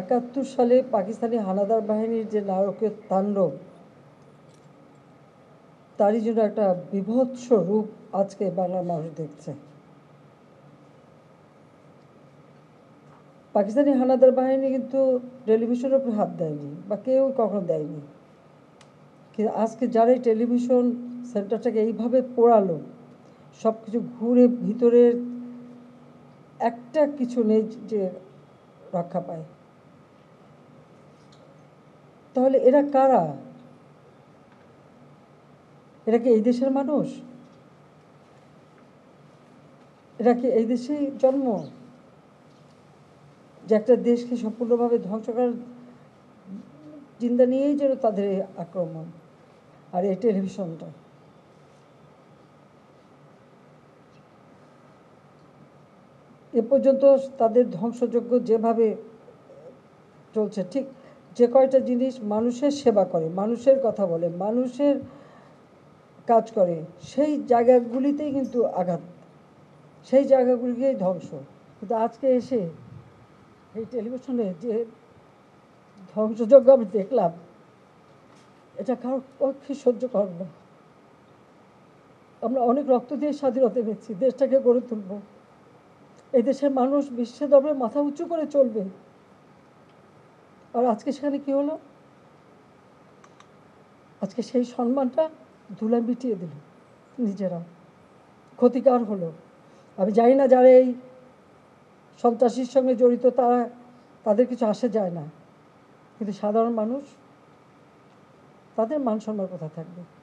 একাত্তর সালে পাকিস্তানি হানাদার বাহিনীর যে নারকীয় তাণ্ডব তারই জন্য একটা বিভৎস রূপ আজকে বাংলার মানুষ দেখছে পাকিস্তানি হানাদার বাহিনী কিন্তু টেলিভিশনের উপর হাত দেয়নি বা কেউ কখনো দেয়নি কিন্তু আজকে যারাই টেলিভিশন সেন্টারটাকে এইভাবে পোড়ালো সব কিছু ঘুরে ভিতরের একটা কিছু নেই যে রক্ষা পায় তাহলে এরা কারা এরা কি এই দেশের মানুষ এরা কি এই দেশেই জন্ম যে একটা দেশকে সম্পূর্ণভাবে ধ্বংস করার চিন্তা নিয়েই যেন তাদের এই আক্রমণ আর এই টেলিভিশনটা এ পর্যন্ত তাদের ধ্বংসযজ্ঞ যেভাবে চলছে ঠিক যে কয়টা জিনিস মানুষের সেবা করে মানুষের কথা বলে মানুষের কাজ করে সেই জায়গাগুলিতেই কিন্তু আঘাত সেই জায়গাগুলিকেই ধ্বংস কিন্তু আজকে এসে এই টেলিভিশনে যে ধ্বংসযজ্ঞ আমি দেখলাম এটা কারোর পক্ষে সহ্য করব না আমরা অনেক রক্ত দিয়ে স্বাধীনতা এনেছি দেশটাকে গড়ে তুলব এই দেশের মানুষ বিশ্বের দরবারে মাথা উঁচু করে চলবে আর আজকে সেখানে কী হলো আজকে সেই সম্মানটা ধুলায় মিটিয়ে দিল নিজেরা ক্ষতিকার হলো আমি জানি না যারা এই সন্ত্রাসীর সঙ্গে জড়িত তারা তাদের কিছু আসে যায় না কিন্তু সাধারণ মানুষ তাদের মান সম্মান কোথায় থাকবে